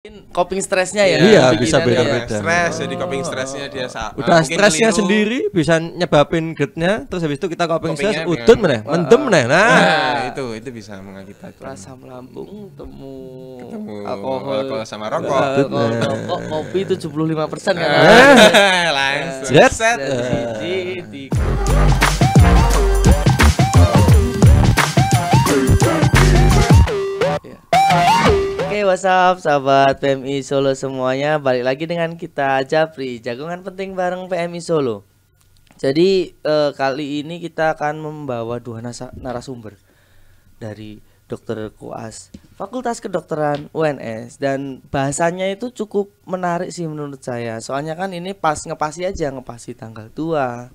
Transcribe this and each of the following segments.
Mungkin coping stresnya ya. Iya, bisa beda-beda. Stres, oh. jadi coping stresnya dia saat. Udah stresnya sendiri bisa nyebabin gerdnya, terus habis itu kita coping stres udut meneh, mendem meneh. Nah. nah, itu itu bisa mengakibatkan rasa melambung, temu ketemu alkohol, alkohol sama rokok. Alkohol, rokok, kopi 75% kan. Eh, eh. Langsung. Jet set. Siji, Yeah. Iya what's up sahabat PMI Solo semuanya Balik lagi dengan kita Japri Jagongan penting bareng PMI Solo Jadi eh, kali ini kita akan membawa dua narasumber Dari dokter Kuas Fakultas Kedokteran UNS Dan bahasanya itu cukup menarik sih menurut saya Soalnya kan ini pas ngepasi aja Ngepasi tanggal tua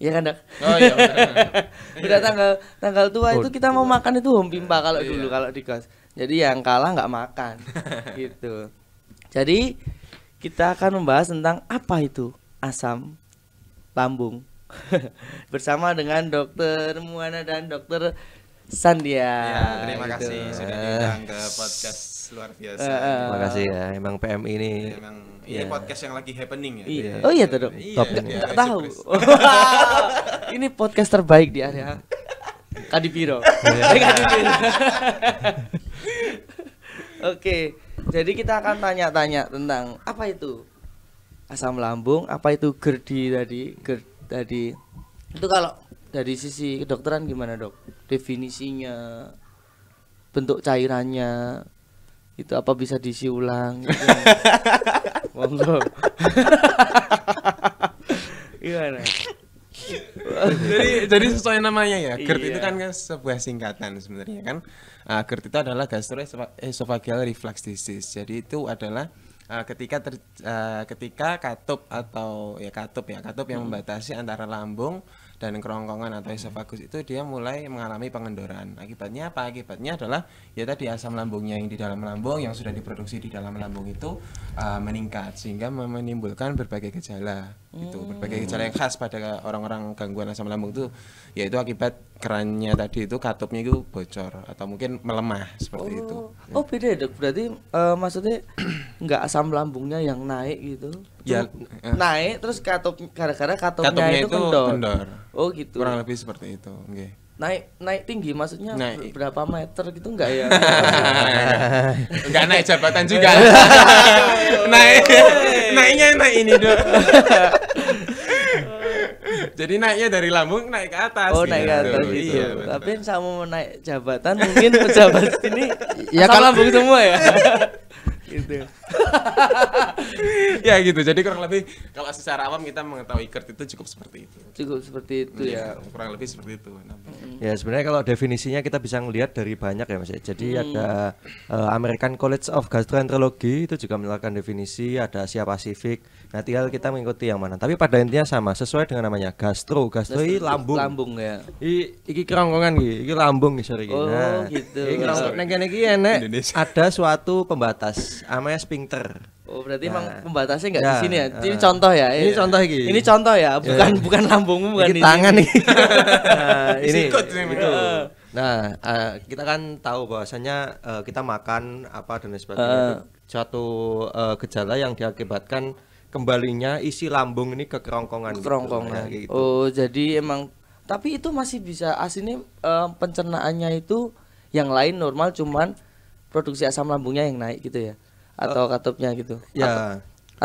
Iya kan dok? Oh iya. Udah tanggal tanggal tua oh, itu kita mau makan itu hompimpa kalau iya. dulu kalau di kelas jadi yang kalah nggak makan gitu jadi kita akan membahas tentang apa itu asam lambung bersama dengan dokter Muana dan dokter Sandia. Ya, terima gitu. kasih sudah diundang ke podcast luar biasa. Uh, uh, terima kasih ya, emang PM ini. Emang ini yeah. podcast yang lagi happening ya. Iya. Oh iya tuh dok. Iya, iya, tahu. ini podcast terbaik di area Kadipiro. Iya. Eh, Kadipiro. Oke, jadi kita akan tanya-tanya tentang apa itu asam lambung, apa itu gerdi tadi, GERD tadi. Itu kalau dari sisi kedokteran gimana dok? Definisinya, bentuk cairannya, itu apa bisa diisi ulang? Gitu. gimana? jadi jadi sesuai namanya ya. GERD iya. itu kan, kan sebuah singkatan sebenarnya kan. Uh, GERD itu adalah gastroesophageal reflux disease. Jadi itu adalah uh, ketika ter, uh, ketika katup atau ya katup ya katup yang hmm. membatasi antara lambung dan kerongkongan atau esofagus itu dia mulai mengalami pengendoran. Akibatnya apa? Akibatnya adalah ya tadi asam lambungnya yang di dalam lambung yang sudah diproduksi di dalam lambung itu uh, meningkat sehingga menimbulkan berbagai gejala. Gitu. Hmm. Itu berbagai gejala yang khas pada orang-orang gangguan asam lambung itu yaitu akibat kerannya tadi itu katupnya itu bocor atau mungkin melemah seperti oh. itu. Oh, ya. oh beda ya, dok, berarti uh, maksudnya nggak asam lambungnya yang naik gitu? ya eh. naik terus katup gara-gara katupnya, katupnya itu, itu kendor. kendor. Oh gitu. Kurang lebih seperti itu. Okay naik naik tinggi maksudnya naik. berapa meter gitu enggak ya enggak naik jabatan juga naik naiknya naik ini dong. jadi naiknya dari lambung naik ke atas oh gitu. naik ke gitu, atas gitu, gitu. Iya, tapi tapi sama naik jabatan mungkin pejabat ini ya kalau lambung semua ya gitu ya gitu. Jadi kurang lebih kalau secara awam kita mengetahui kert itu cukup seperti itu. Cukup seperti itu ya. ya. Kurang lebih seperti itu. Hmm. Ya sebenarnya kalau definisinya kita bisa melihat dari banyak ya Mas. Ya. Jadi hmm. ada uh, American College of Gastroenterology itu juga melakukan definisi, ada Asia Pasifik. Nah, tinggal kita mengikuti yang mana. Tapi pada intinya sama, sesuai dengan namanya gastro. Gastro, gastro lambung. Lambung ya. I, iki kerongkongan iki, iki lambung nih sorry. Oh, nah, gitu. Iki kerongkongan iki enek ada suatu pembatas. namanya pinter. Oh, berarti nah. emang pembatasnya enggak nah, di ya. sini ya. Ah. Ini contoh ya. Ini iya. contoh iki. Ini contoh ya, iya. bukan yeah. bukan lambungmu bukan ini. Tangan nih. nah, ini itu. Ah. Nah, uh, kita kan tahu bahwasanya uh, kita makan apa dan sebagainya uh, itu suatu uh, gejala yang diakibatkan kembalinya isi lambung ini ke kerongkongan. Gitu, kerongkongan. Gitu, gitu. Oh, jadi emang tapi itu masih bisa asinnya uh, eh, pencernaannya itu yang lain normal cuman produksi asam lambungnya yang naik gitu ya atau uh, katupnya gitu ya atau,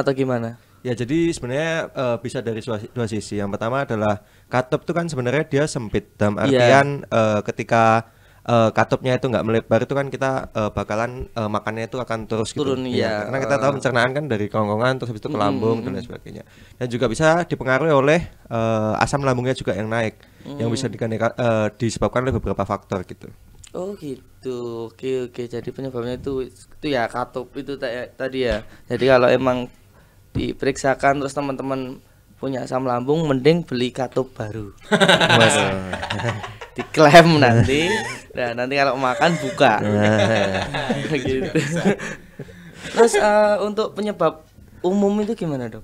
atau gimana ya jadi sebenarnya uh, bisa dari dua, dua sisi yang pertama adalah katup itu kan sebenarnya dia sempit dalam iya. artian yeah. uh, ketika uh, katupnya itu nggak melebar itu kan kita uh, bakalan uh, makannya itu akan terus gitu. turun gitu, ya. karena kita tahu pencernaan kan dari kongkongan terus habis itu ke mm-hmm. lambung mm -hmm. dan lain sebagainya dan juga bisa dipengaruhi oleh uh, asam lambungnya juga yang naik mm -hmm. yang bisa uh, disebabkan oleh beberapa faktor gitu Oh gitu, oke oke. Jadi penyebabnya itu itu ya katup itu tadi ya. Jadi kalau emang diperiksakan terus teman-teman punya asam lambung, mending beli katup baru. Diklaim nanti, nah nanti kalau makan buka. Nah. gitu. Terus uh, untuk penyebab umum itu gimana dok?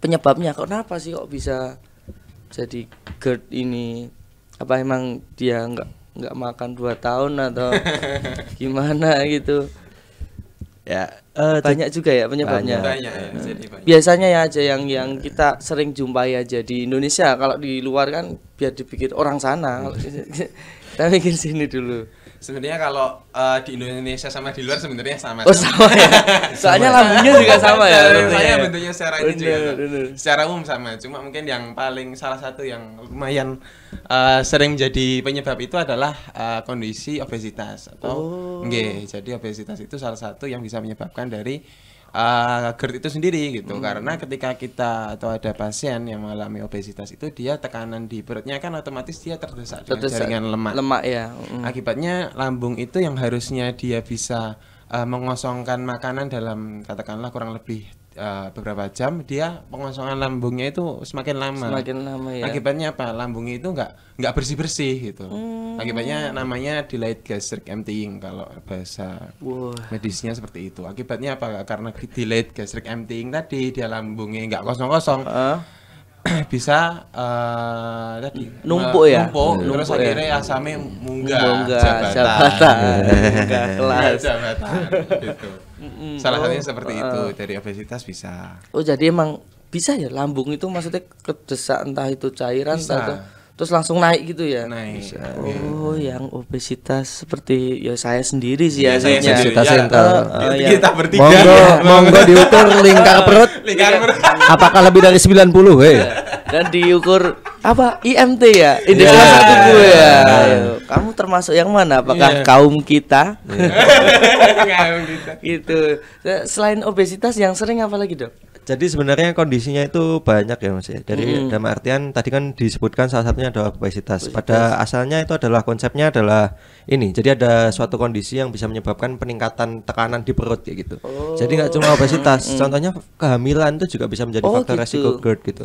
Penyebabnya kenapa sih kok bisa jadi GERD ini? Apa emang dia enggak? nggak makan dua tahun atau gimana gitu ya uh, banyak juga ya penyebabnya banyak, banyak, ya, banyak. biasanya ya aja yang yang kita sering jumpai aja di Indonesia kalau di luar kan biar dipikir orang sana hmm. kita mikir sini dulu Sebenarnya kalau uh, di Indonesia sama di luar sebenarnya sama. Oh sama, ya. Soalnya ya. lambungnya juga sama ya. Saya ya? bentuknya secara ini juga. Bener. Secara umum sama. Cuma mungkin yang paling salah satu yang lumayan uh, sering jadi penyebab itu adalah uh, kondisi obesitas atau oh. nge, jadi obesitas itu salah satu yang bisa menyebabkan dari uh, GERD itu sendiri gitu hmm. karena ketika kita atau ada pasien yang mengalami obesitas itu dia tekanan di perutnya kan otomatis dia terdesak, terdesak dengan jaringan lemak lemak ya hmm. akibatnya lambung itu yang harusnya dia bisa uh, mengosongkan makanan dalam katakanlah kurang lebih uh, beberapa jam dia pengosongan lambungnya itu semakin lama semakin lama ya akibatnya apa lambungnya itu nggak nggak bersih bersih gitu hmm. akibatnya namanya delayed gastric emptying kalau bahasa wow. medisnya seperti itu akibatnya apa karena delayed gastric emptying tadi dia lambungnya nggak kosong kosong uh. bisa uh, tadi numpuk eh, ya numpuk, numpuk terus ya. akhirnya asame munggah munggah jabatan munggah kelas jabatan gitu. salah satunya oh. seperti uh, itu dari obesitas bisa oh jadi emang bisa ya lambung itu maksudnya kedesak entah itu cairan bisa. atau terus langsung naik gitu ya naik bisa. Iya. oh yeah. yang obesitas seperti ya saya sendiri sih ya, saya obesitas ya, mental uh, uh, ya. kita bertiga monggo ya. monggo diukur lingkar perut lingkar perut apakah lebih dari 90 hei iya. dan diukur apa IMT ya Ini iya. yeah. satu gue ya Ayo. kamu termasuk yang mana apakah yeah. kaum kita yeah. gitu selain obesitas yang sering apa lagi dok jadi sebenarnya kondisinya itu banyak ya Mas ya. Dari hmm. dalam artian tadi kan disebutkan salah satunya adalah obesitas. obesitas. Pada asalnya itu adalah konsepnya adalah ini. Jadi ada suatu kondisi yang bisa menyebabkan peningkatan tekanan di perut kayak gitu. Oh. Jadi nggak cuma oh. obesitas, hmm. contohnya kehamilan itu juga bisa menjadi oh, faktor gitu. resiko GERD gitu.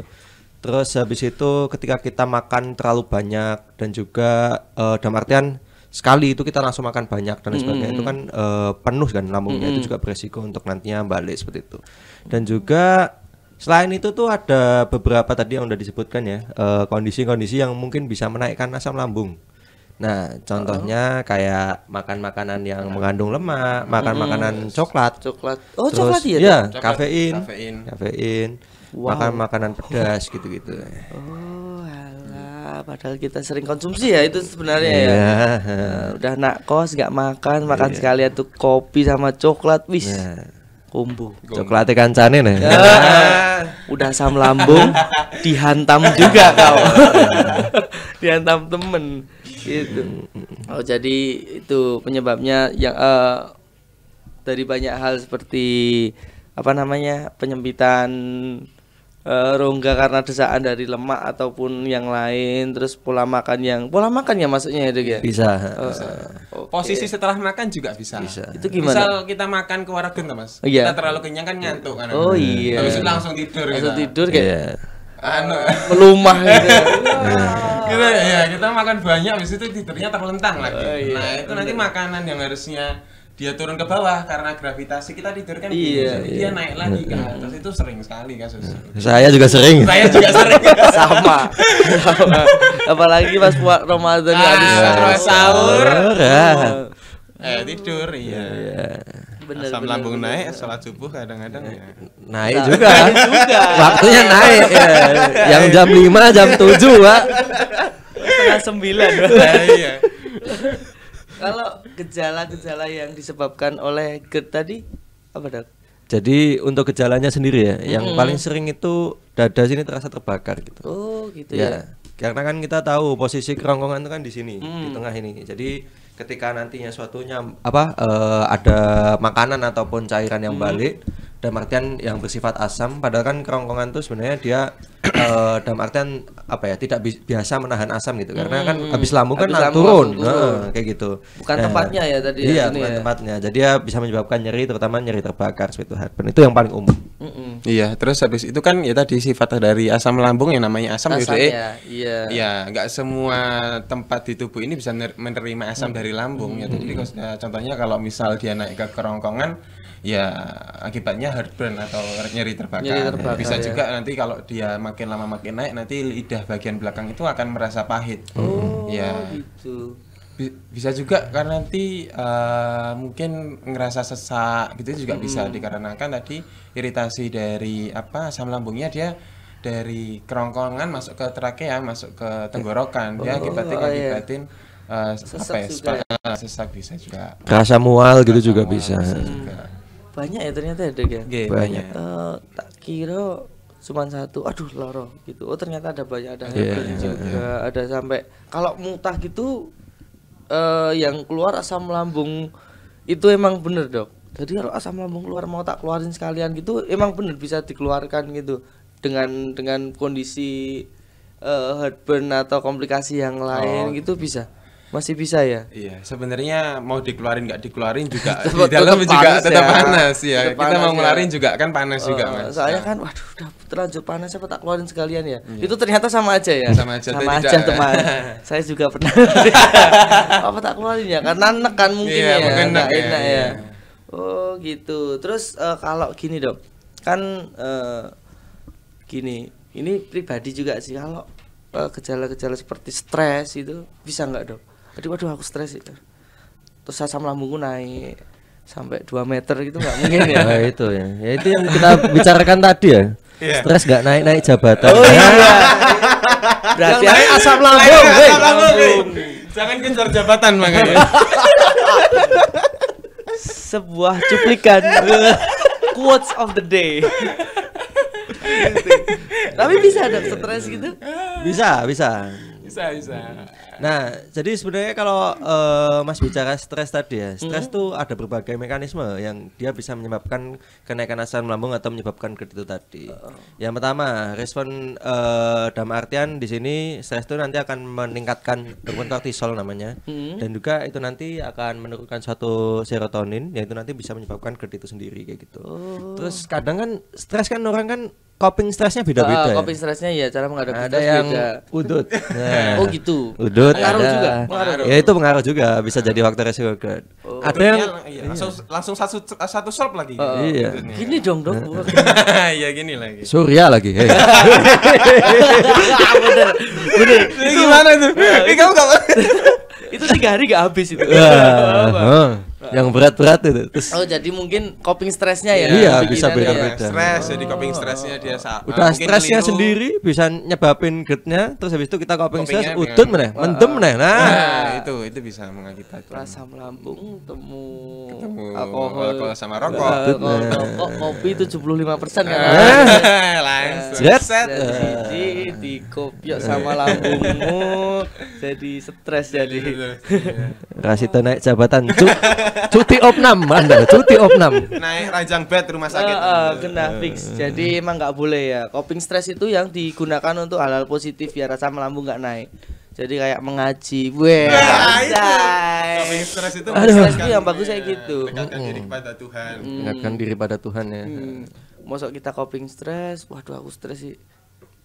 Terus habis itu ketika kita makan terlalu banyak dan juga uh, dalam artian sekali itu kita langsung makan banyak dan sebagainya -hmm. itu kan uh, penuh kan lambungnya -hmm. itu juga beresiko untuk nantinya balik seperti itu. Dan juga selain itu tuh ada beberapa tadi yang udah disebutkan ya eh, kondisi-kondisi uh, yang mungkin bisa menaikkan asam lambung. Nah, contohnya -oh. kayak makan makanan yang mengandung lemak, hmm. makan makanan hmm. coklat, coklat, oh Terus, coklat iya ya, ya kafein, kafein, kafein, wow. makan makanan pedas gitu-gitu. Oh, alah, padahal kita sering konsumsi ya itu sebenarnya yeah. ya. Iya. udah nak kos, nggak makan, makan yeah. sekalian tuh kopi sama coklat, wis. Yeah Kombo. Coklat kancane nih. Ya. Udah sam lambung dihantam juga kau. dihantam temen gitu. Oh jadi itu penyebabnya yang uh, dari banyak hal seperti apa namanya penyempitan uh, rongga karena desaan dari lemak ataupun yang lain terus pola makan yang pola makan ya maksudnya itu ya bisa, uh, bisa. Okay. posisi setelah makan juga bisa. bisa itu gimana misal kita makan ke waragen mas yeah. Oh, iya. kita terlalu kenyang kan ngantuk kan oh iya yeah. habis itu langsung tidur langsung kita. tidur kayak yeah. anu melumah gitu ya? Iya. kita ya kita makan banyak habis itu tidurnya terlentang lagi oh, iya. nah itu nanti makanan yang harusnya dia turun ke bawah karena gravitasi kita tidur kan iya, iya. dia naik lagi ke atas itu sering sekali kasus saya juga sering saya juga sering sama, apalagi pas buat Ramadan ah, habis sahur, sahur. Oh. Eh tidur iya. iya. iya. Bener, Asam bener, lambung bener, naik, sholat subuh kadang-kadang ya. Naik nah, juga. Waktunya naik. ya. Yang jam 5, jam 7, Pak. Setengah 9, nah, iya. Kalau gejala-gejala yang disebabkan oleh GERD tadi apa dok? Jadi untuk gejalanya sendiri ya, hmm. yang paling sering itu dada sini terasa terbakar gitu. Oh gitu ya. ya. Karena kan kita tahu posisi kerongkongan itu kan di sini, hmm. di mm. tengah ini. Jadi ketika nantinya suatunya apa uh, ada makanan ataupun cairan yang hmm. balik dalam artian yang bersifat asam padahal kan kerongkongan itu sebenarnya dia uh, dalam artian apa ya tidak bi biasa menahan asam gitu karena kan hmm, kan habis lambung kan lambung turun, turun. Nah, kayak gitu bukan nah, tempatnya ya tadi ya, iya ya, bukan ya. tempatnya jadi ya bisa menyebabkan nyeri terutama nyeri terbakar seperti itu heartburn itu yang paling umum mm -mm. iya terus habis itu kan ya tadi sifat dari asam lambung yang namanya asam, gitu, asam gitu ya iya iya nggak semua tempat di tubuh ini bisa menerima asam mm. dari lambung ya mm. jadi mm. contohnya kalau misal dia naik ke kerongkongan ya akibatnya heartburn atau nyeri terbakar. Nyeri terbakar Bisa ya. juga nanti kalau dia makin lama makin naik nanti lidah bagian belakang itu akan merasa pahit. Oh, ya. gitu. Bisa juga karena nanti uh, mungkin ngerasa sesak gitu juga hmm. bisa dikarenakan tadi iritasi dari apa asam lambungnya dia dari kerongkongan masuk ke trakea, masuk ke tenggorokan. Dia oh, akibatnya oh, iya. akibatin uh, eh, sesak ya, ya? sesak bisa juga. rasa mual gitu rasa juga mual bisa. bisa juga banyak ya ternyata ada ya yeah, iya, iya, banyak uh, tak kira cuma satu aduh loro gitu oh ternyata ada banyak ada yeah, yeah, juga yeah. ada sampai kalau mutah gitu uh, yang keluar asam lambung itu emang bener dok jadi kalau asam lambung keluar mau tak keluarin sekalian gitu emang bener bisa dikeluarkan gitu dengan dengan kondisi uh, heartburn atau komplikasi yang lain oh. gitu bisa masih bisa ya? Iya, sebenarnya mau dikeluarin nggak dikeluarin juga tetap, di dalam tetap juga panas tetap ya. panas ya. Tetap kita panas mau ya. ngeluarin ya. juga kan panas uh, juga mas. Saya nah. kan waduh udah terlanjur panas saya tak keluarin sekalian ya. Iya. Itu ternyata sama aja ya. Sama aja, sama aja ya? teman. saya juga pernah. apa tak keluarin ya? Karena nekan kan mungkin iya, ya. Mungkin enak, ya, ya. Iya. Oh, gitu. Terus uh, kalau gini, Dok. Kan uh, gini, ini pribadi juga sih kalau gejala-gejala uh, seperti stres itu bisa nggak, Dok? jadi waduh aku stres itu terus asam lambungku naik sampai 2 meter gitu nggak mungkin ya nah, itu ya. ya itu yang kita bicarakan tadi ya yeah. stres nggak naik naik jabatan oh, iya. berarti naik asam lambung, asam lambung, jangan kejar jabatan makanya sebuah cuplikan quotes of the day tapi bisa dong stres gitu bisa bisa bisa bisa Nah, jadi sebenarnya kalau uh, Mas bicara stres tadi ya, stres hmm. tuh ada berbagai mekanisme yang dia bisa menyebabkan kenaikan asam lambung atau menyebabkan kredit itu tadi. Uh. Yang pertama, respon uh, dalam artian di sini stres itu nanti akan meningkatkan hormon kortisol namanya. Hmm. Dan juga itu nanti akan menurunkan suatu serotonin yang itu nanti bisa menyebabkan kredit itu sendiri kayak gitu. Oh. Terus kadang kan stres kan orang kan coping stresnya beda-beda. Uh, coping stresnya ya cara menghadapi ada yang beda. udut. Oh, nah. Oh gitu. Udut good pengaruh ada juga. Pengaruh. ya itu pengaruh juga bisa jadi waktu resiko oh, ada iya. yang iya, langsung langsung satu satu shop lagi uh, iya gini dong dong ya gini lagi surya lagi hey. bener bener itu gimana tuh ini kamu itu tiga hari gak habis itu yang berat-berat itu. Terus Oh, jadi mungkin coping stresnya ya. Iya, bisa ya? beda-beda. Stres, jadi coping oh. stresnya dia saat. Udah stresnya sendiri bisa nyebabin gerdnya, terus habis itu kita coping stres udut ya. meneh, mendem meneh. Nah. nah, itu itu bisa mengakibatkan rasa lambung temu ketemu alkohol, alkohol sama rokok. Alkohol, rokok, kopi 75% kan. Ya? Eh, eh. Langsung. Set. Jadi di kopi sama eh. lambungmu jadi stres jadi. Iya. Rasito naik jabatan cuk. cuti opnam Anda, cuti opnam. Naik ranjang bed rumah sakit. Uh, uh, kena eh, fix. Jadi emang nggak boleh ya. Coping stress itu yang digunakan untuk hal-hal positif ya rasa melambung nggak naik. Jadi kayak mengaji, weh. Nah, itu. Stress itu, Aduh. Stress itu yang bagus kayak iya, gitu. Dekatkan diri pada Tuhan. Hmm. Dekatkan diri pada Tuhan ya. Hmm. Masuk kita coping stress, waduh aku stres sih.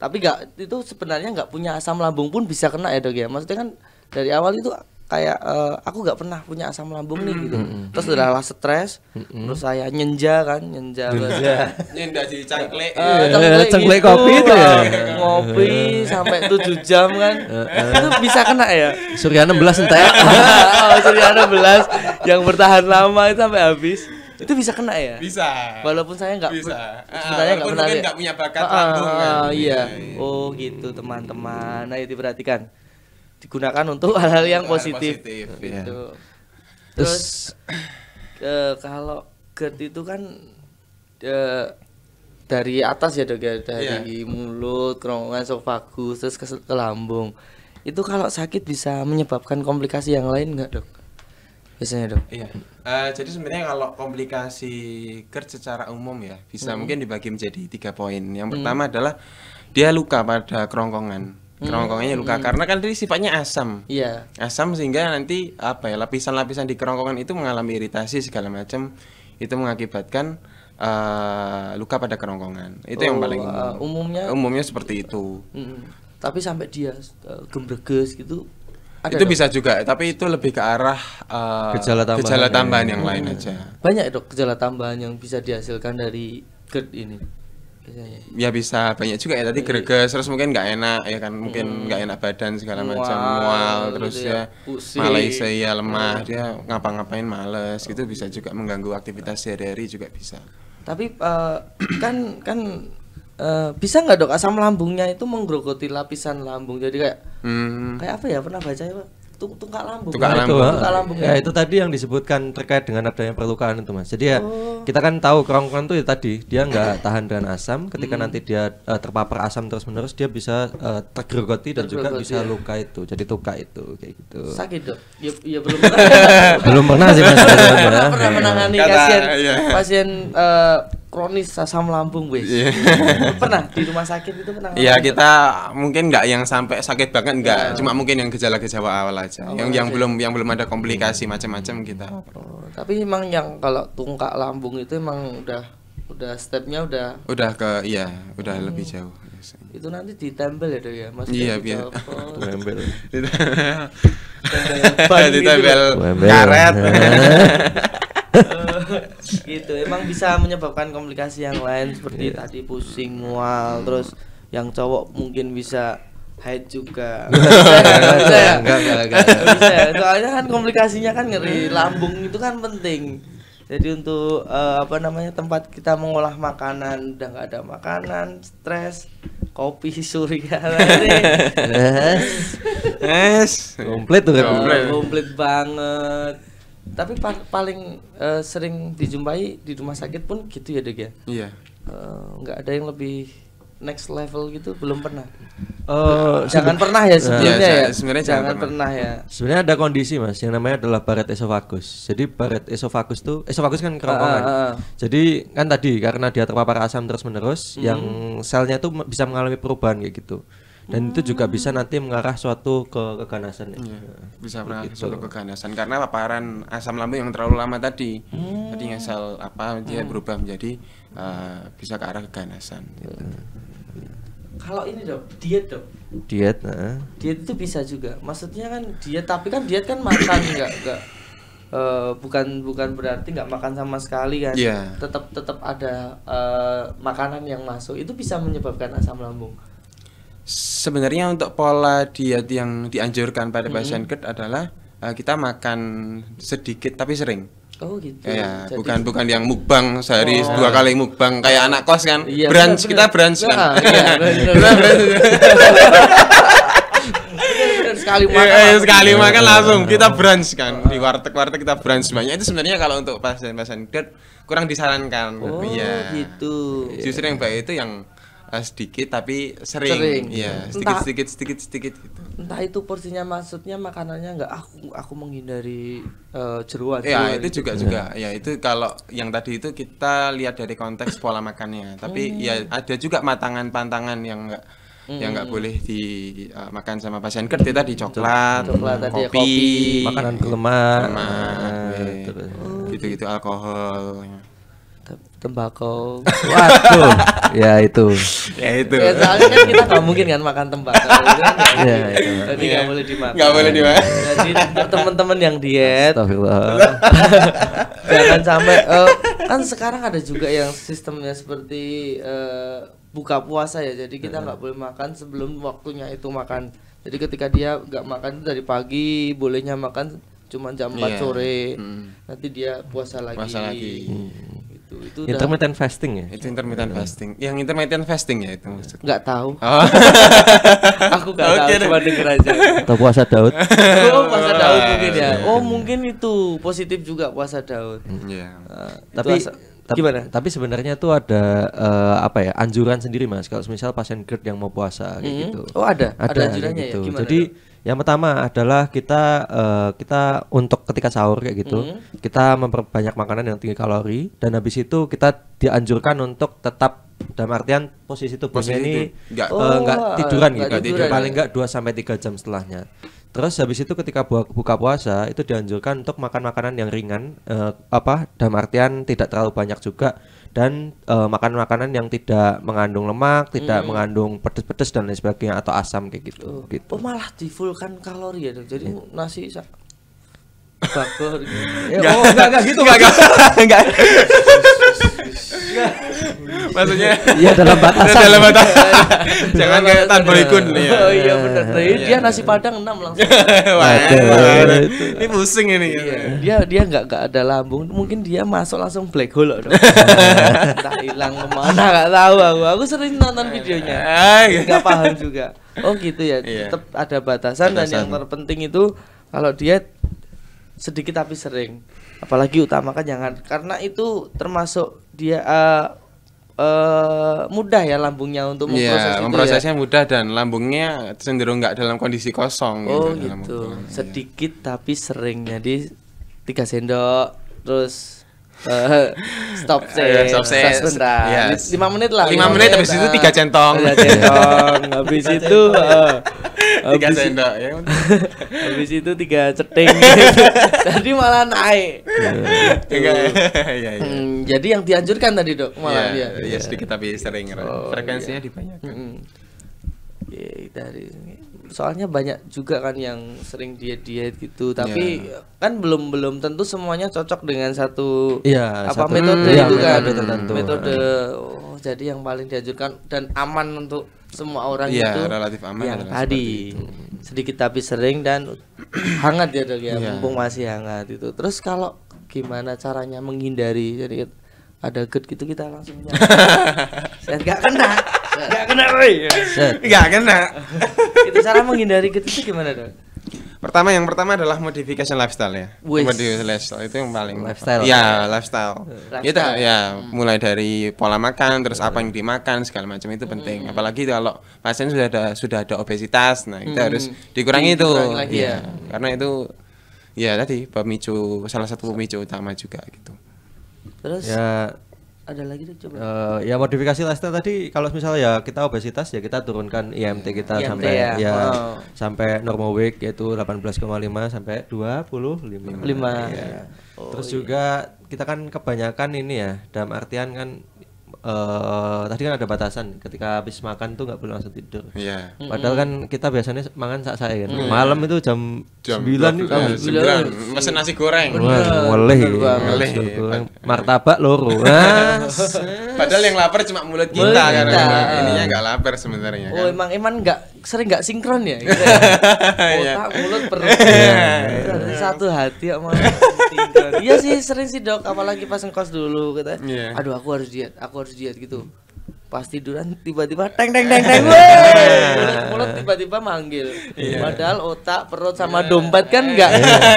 Tapi gak, itu sebenarnya nggak punya asam lambung pun bisa kena ya dok ya. Maksudnya kan dari awal itu kayak uh, aku gak pernah punya asam lambung nih gitu. Terus udahlah stres, terus saya nyenja kan, nyenja. nyenja di cangklek. cangklek, kopi itu ya. Ngopi eh. sampai 7 jam kan. Eh, itu bisa kena ya? Surya 16 entah ya. oh, Surya 16 yang bertahan lama itu sampai habis itu bisa kena ya bisa walaupun saya nggak bisa ah, sebenarnya nggak pernah nggak punya bakat ah, lambung kan iya. iya, iya. oh gitu teman-teman nah itu diperhatikan digunakan untuk hal-hal yang positif, positif gitu. Ya. Terus ke, eh, kalau GERD itu kan e, dari atas ya dok ya dari yeah. mulut, kerongkongan, sofagus terus ke, ke lambung. Itu kalau sakit bisa menyebabkan komplikasi yang lain nggak dok? Biasanya dok. Iya. Uh, jadi sebenarnya kalau komplikasi GERD secara umum ya bisa hmm. mungkin dibagi menjadi tiga poin. Yang pertama hmm. adalah dia luka pada kerongkongan Hmm. kerongkongannya luka hmm. karena kan dia sifatnya asam iya yeah. asam sehingga nanti apa ya lapisan-lapisan di kerongkongan itu mengalami iritasi segala macam itu mengakibatkan uh, luka pada kerongkongan itu oh, yang paling eh, umum. Uh, umumnya umumnya seperti itu hmm. tapi sampai dia uh, gembreges gitu ada itu dok? bisa juga tapi itu lebih ke arah uh, gejala tambahan, gejala ya. tambahan yang, yang lain hmm. aja banyak ya, dok gejala tambahan yang bisa dihasilkan dari GERD ini Iya, iya. ya bisa banyak juga ya tadi iya. greges terus mungkin nggak enak ya kan mungkin hmm. nggak hmm. enak badan segala mual, macam mual gitu terus ya, ya Malaysia ya lemah hmm. dia ngapa-ngapain males gitu bisa juga mengganggu aktivitas sehari-hari juga bisa tapi uh, kan kan uh, bisa nggak dok asam lambungnya itu menggerogoti lapisan lambung jadi kayak hmm. kayak apa ya pernah baca ya pak tungkak lambung. Tungkak lambung. Itu, lambung. Ya, ya, itu tadi yang disebutkan terkait dengan adanya perlukaan itu, Mas. Jadi ya oh. kita kan tahu kerongkongan itu ya tadi dia nggak tahan dengan asam, ketika hmm. nanti dia uh, terpapar asam terus-menerus dia bisa uh, tergerogoti dan juga bisa ya. luka itu. Jadi luka itu kayak gitu. Sakit, Dok. Ya, ya belum pernah. belum pernah sih, Mas. belum pernah menangani kasihan pasien uh, kronis asam lambung wis. Yeah. pernah di rumah sakit itu pernah? Iya, kita mungkin nggak yang sampai sakit banget nggak, yeah. cuma mungkin yang gejala-gejala awal aja. Oh, yang aja. yang belum yang belum ada komplikasi yeah. macam-macam kita. Oh, tapi emang yang kalau tungkak lambung itu emang udah udah stepnya udah udah ke iya, udah hmm. lebih jauh. Itu nanti ditempel ya, ya, Mas. Iya, biar ditempel. ditempel gitu, karet gitu emang bisa menyebabkan komplikasi yang lain seperti yeah. tadi pusing mual terus yang cowok mungkin bisa haid juga enggak enggak soalnya kan komplikasinya kan ngeri hmm. lambung itu kan penting jadi untuk uh, apa namanya tempat kita mengolah makanan udah nggak ada makanan stres kopi surya es komplit tuh kan komplit banget tapi pa paling uh, sering dijumpai di rumah sakit pun gitu ya dok ya iya eh, nggak uh, ada yang lebih next level gitu belum pernah uh, jangan pernah ya iya, sebenarnya ya, ya. sebenarnya jangan, jangan pernah. pernah ya sebenarnya ada kondisi mas yang namanya adalah baret esofagus jadi baret esofagus tuh esofagus kan kerongkongan uh, uh, uh. jadi kan tadi karena dia terpapar asam terus menerus hmm. yang selnya tuh bisa mengalami perubahan kayak gitu dan hmm. itu juga bisa nanti mengarah suatu ke keganasan ya. bisa mengarah gitu. suatu keganasan karena paparan asam lambung yang terlalu lama tadi. Hmm. Tadi ngasal apa dia hmm. berubah menjadi uh, bisa ke arah keganasan. Gitu. Hmm. Kalau ini dok, diet dok. Diet, nah. Diet itu bisa juga. Maksudnya kan diet, tapi kan diet kan makan enggak enggak Uh, bukan bukan berarti nggak makan sama sekali kan yeah. tetap tetap ada uh, makanan yang masuk itu bisa menyebabkan asam lambung sebenarnya untuk pola diet yang dianjurkan pada pasien GERD adalah uh, kita makan sedikit tapi sering. Oh gitu. Ya, Jadi... bukan bukan yang mukbang sehari oh. dua kali mukbang kayak anak kos kan. Iya, brunch kita brunch kan. Ah, iya, sekali makan. Ya, sekali iya, makan iya, langsung kita brunch kan di warteg-warteg kita brunch banyak. Itu sebenarnya kalau untuk pasien-pasien GERD kurang disarankan. Oh, ya. gitu. Justru yang baik itu yang Eh, sedikit tapi sering, sering. ya sedikit entah, sedikit sedikit sedikit gitu entah itu porsinya maksudnya makanannya nggak aku aku menghindari uh, jeruan ya itu gitu. juga juga ya itu kalau yang tadi itu kita lihat dari konteks pola makannya tapi hmm. ya ada juga matangan pantangan yang enggak hmm. yang nggak hmm. boleh dimakan eh, uh, sama pasien kerja tadi coklat, coklat ya, kopi, kopi, makanan kelemak, lemak, ah, gitu-gitu alkohol. Ya tembakau. Waduh, ya itu. Ya itu. Ya, soalnya kan kita nggak mungkin kan makan tembakau. Ya kan, ya, itu. Jadi nggak boleh dimakan. Nggak boleh dimakan. Jadi teman-teman yang diet, jangan sampai. Uh, kan sekarang ada juga yang sistemnya seperti uh, buka puasa ya. Jadi kita iya. nggak boleh makan sebelum waktunya itu makan. Jadi ketika dia nggak makan dari pagi, bolehnya makan cuma jam 4 yeah. sore. Hmm. Nanti dia puasa lagi. Puasa lagi. Hmm gitu itu intermittent fasting ya itu intermittent yeah. fasting yang intermittent fasting ya itu maksudnya nggak tahu oh. aku nggak okay, tahu cuma denger aja atau puasa Daud oh puasa Daud mungkin ya oh mungkin itu positif juga puasa Daud hmm. Iya. yeah. uh, tapi tapi, gimana? Tapi sebenarnya tuh ada uh, apa ya anjuran sendiri mas. Kalau misal pasien GERD yang mau puasa mm -hmm. gitu. Oh ada. Ada, ada anjurannya ya? gitu. ya. Gimana Jadi yang pertama adalah kita uh, kita untuk ketika sahur kayak gitu, mm. kita memperbanyak makanan yang tinggi kalori dan habis itu kita dianjurkan untuk tetap dalam artian posisi tubuhnya ini nggak uh, eh, enggak oh, tiduran enggak gitu, tiduran. tiduran. paling nggak dua sampai tiga jam setelahnya. Terus habis itu ketika buka puasa itu dianjurkan untuk makan makanan yang ringan uh, apa dalam artian tidak terlalu banyak juga dan uh, eh, makan makanan yang tidak mengandung lemak, tidak hmm. mengandung pedas-pedas dan lain sebagainya atau asam kayak gitu. Oh, gitu. oh malah di full kan kalori ya Jadi yeah. nasi bakar gitu. Ya, oh enggak enggak gitu enggak enggak. maksudnya iya dalam batasan dalam batasan jangan kayak tanpa ikun ya oh, oh iya benar iya, dia iya. nasi padang enam langsung iya, ini pusing ini dia dia nggak nggak ada lambung mungkin dia masuk langsung black hole dong entah hilang kemana nggak tahu aku aku sering nonton videonya ah, nggak paham juga oh gitu ya tetap ada batasan dan yang terpenting itu kalau dia sedikit tapi sering apalagi utamakan jangan karena itu termasuk dia uh, uh, mudah ya lambungnya untuk iya, memproses yeah, itu ya? memprosesnya ya. mudah dan lambungnya cenderung nggak dalam kondisi kosong gitu, oh gitu, gitu. sedikit tapi sering jadi tiga sendok terus Eh, stop stop Yeah, stop saya sebentar. Yes. Iya. 5 menit lah. 5 menit, habis itu 3 centong. 3 iya, centong. habis itu eh, Tiga habis sendok ya. habis itu tiga ceting. Tadi malah naik. Tiga. Iya iya. Hmm, jadi yang dianjurkan tadi, Dok, malah yeah, dia. Iya, yeah, sedikit tapi sering. Oh, Frekuensinya yeah. dibanyakan. Mm -hmm. Yeah, dari soalnya banyak juga kan yang sering diet-diet gitu tapi yeah. kan belum belum tentu semuanya cocok dengan satu yeah, apa satu, metode yeah, itu yeah, kan metode, tentu. Hmm, metode oh, jadi yang paling dianjurkan dan aman untuk semua orang yeah, itu relatif aman yang tadi sedikit tapi sering dan hangat ya dok ya yeah. mumpung masih hangat itu terus kalau gimana caranya menghindari jadi ada gerd gitu kita langsung saya nggak kena Gak kena, woi. Gak kena. Itu cara menghindari gitu gimana, dong? Pertama yang pertama adalah modification lifestyle ya. Modification lifestyle itu yang paling lifestyle. Ya, lifestyle. lifestyle. Itu ya mulai dari pola makan terus apa yang dimakan segala macam itu penting. Hmm. Apalagi kalau pasien sudah ada sudah ada obesitas, nah itu hmm. harus dikurangi itu. Lagi ya. ya. Karena itu ya tadi pemicu salah satu pemicu utama juga gitu. Terus ya ada lagi tuh coba. Uh, ya modifikasi lifestyle tadi kalau misalnya ya kita obesitas ya kita turunkan IMT iya. kita IMT sampai ya, ya wow. Oh. sampai normal weight yaitu 18,5 sampai 25. 5. Ya. Oh, Terus iya. juga kita kan kebanyakan ini ya dalam artian kan uh, tadi kan ada batasan ketika habis makan tuh nggak boleh langsung tidur. Yeah. Padahal kan kita biasanya makan saat saya kan. Mm. Malam itu jam, jam 9 kan. Jam 9. Mesen iya. nasi goreng. Wah, boleh. Boleh. Iya. Martabak loro. Padahal yang lapar cuma mulut kita kan. Ininya nggak lapar sebenarnya oh, kan. Oh, emang emang nggak sering nggak sinkron ya gitu ya. Iya. Otak, mulut, perut. Iya. iya, iya Satu hati ya Iya sih sering sih Dok, apalagi pas ngkos dulu kata. Gitu ya. Aduh, aku harus diet, aku harus diet gitu. pas tiduran tiba-tiba teng teng teng teng mulut tiba-tiba manggil. Yeah. Padahal otak, perut sama dompet kan enggak.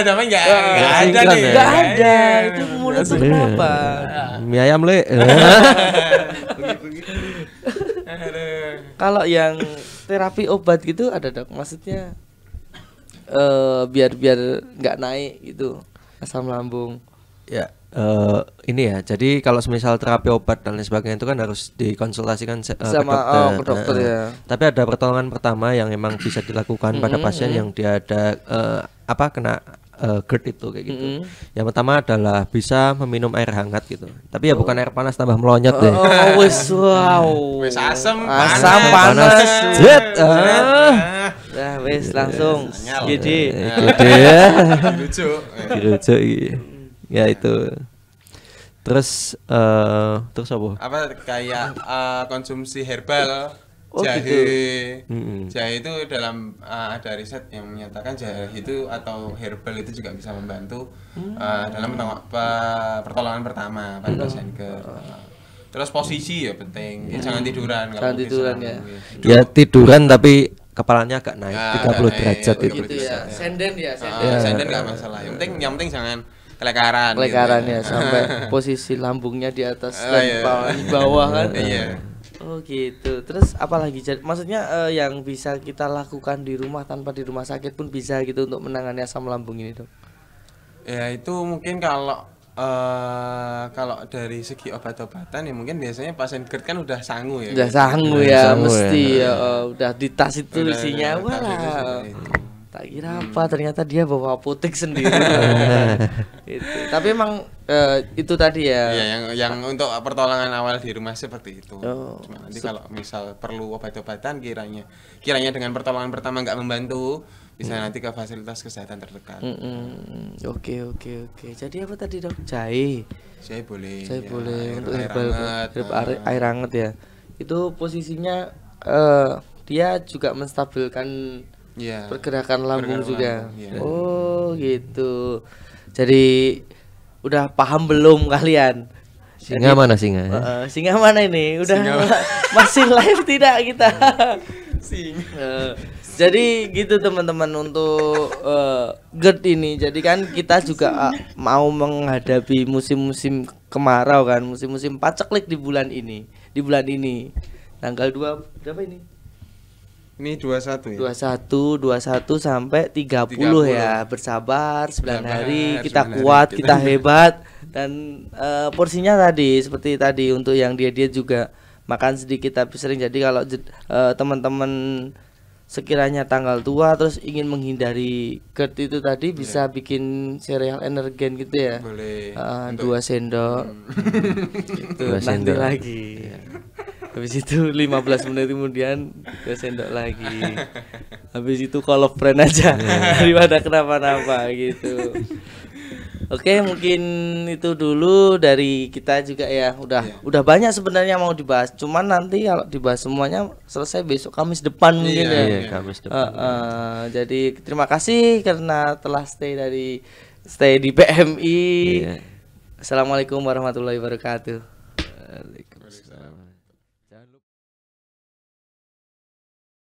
Dompet enggak enggak ada ya? nih. Enggak ada. Itu mulut tuh kenapa? Mie ayam, Le. Kalau yang terapi obat gitu ada dok maksudnya uh, biar biar nggak naik gitu asam lambung ya uh, ini ya jadi kalau semisal terapi obat dan lain sebagainya itu kan harus dikonsultasikan uh, sama ke dokter, oh, ke dokter uh, ya. tapi ada pertolongan pertama yang memang bisa dilakukan pada pasien yang dia ada uh, apa kena uh, GERD itu kayak gitu. Mm Yang pertama adalah bisa meminum air hangat gitu. Tapi ya oh. bukan air panas tambah melonjot oh, deh. Oh, wis wow. Wis asam, panas, asam panas. panas. Jet. Ah. Nah, wis langsung. Jadi Gede. Eh, Lucu. Eh. Lucu. Iya. Ya itu. Terus uh, terus apa? Apa kayak uh, konsumsi herbal Oh, jahe gitu. Mm-hmm. jahe itu dalam uh, ada riset yang menyatakan jahe itu atau herbal itu juga bisa membantu mm-hmm. uh, dalam pe- pertolongan pertama pada mm-hmm. pasien ke uh, terus posisi ya penting ya, hmm. jangan tiduran jangan tiduran ya ya tiduran tapi kepalanya agak naik ya, ah, 30 naik, derajat itu gitu ya. ya. senden ya senden, uh, ya. senden gak masalah yang penting yang penting jangan kelekaran gitu kelekaran gitu. ya sampai posisi lambungnya di atas oh, dan iya. bawah, di bawah kan iya Oh gitu. Terus apalagi maksudnya uh, yang bisa kita lakukan di rumah tanpa di rumah sakit pun bisa gitu untuk menangani asam lambung ini dok? Ya itu mungkin kalau Uh, kalau dari segi obat-obatan ya mungkin biasanya pasien GERD kan udah sangu ya. Udah sangu ya, ya sangu ya. mesti ya. ya. Uh, udah di tas itu udah, isinya. Wah. Wow tak kira hmm. apa ternyata dia bawa putik sendiri gitu. itu. tapi emang uh, itu tadi ya, ya yang yang untuk pertolongan awal di rumah seperti itu oh, Cuma nanti kalau misal perlu obat-obatan kiranya kiranya dengan pertolongan pertama nggak membantu bisa hmm. nanti ke fasilitas kesehatan terdekat hmm, hmm, hmm. oke oke oke jadi apa tadi dok jahe jahe boleh jahe ya, boleh air, untuk herbal air anget, air, nah. air, air anget ya itu posisinya uh, dia juga menstabilkan yeah. pergerakan lambung pergerakan juga yeah. oh gitu jadi udah paham belum kalian singa jadi, mana singa ya? uh, singa mana ini udah singa. masih live tidak kita singa uh, jadi gitu teman-teman untuk uh, GERD ini jadi kan kita juga uh, mau menghadapi musim-musim kemarau kan musim-musim paceklik di bulan ini di bulan ini tanggal 2 berapa ini ini 21 ya. 21, 21 sampai 30, 30. ya. Bersabar 9 hari, kita 9 kuat, hari. kita hebat dan uh, porsinya tadi seperti tadi untuk yang dia-dia juga makan sedikit tapi sering. Jadi kalau uh, teman-teman sekiranya tanggal tua terus ingin menghindari GERD itu tadi bisa bikin serial energen gitu ya. Boleh. Uh, dua sendok. Hmm. gitu. Dua sendok. Nanti lagi. Yeah habis itu 15 menit kemudian ke sendok lagi habis itu call of friend aja iya. daripada kenapa-napa gitu Oke, mungkin itu dulu dari kita juga ya. Udah yeah. udah banyak sebenarnya mau dibahas. Cuman nanti kalau dibahas semuanya selesai besok Kamis depan yeah, mungkin yeah, ya. yeah, Kamis depan. Uh, uh, jadi terima kasih karena telah stay dari stay di PMI. Yeah. Assalamualaikum warahmatullahi wabarakatuh.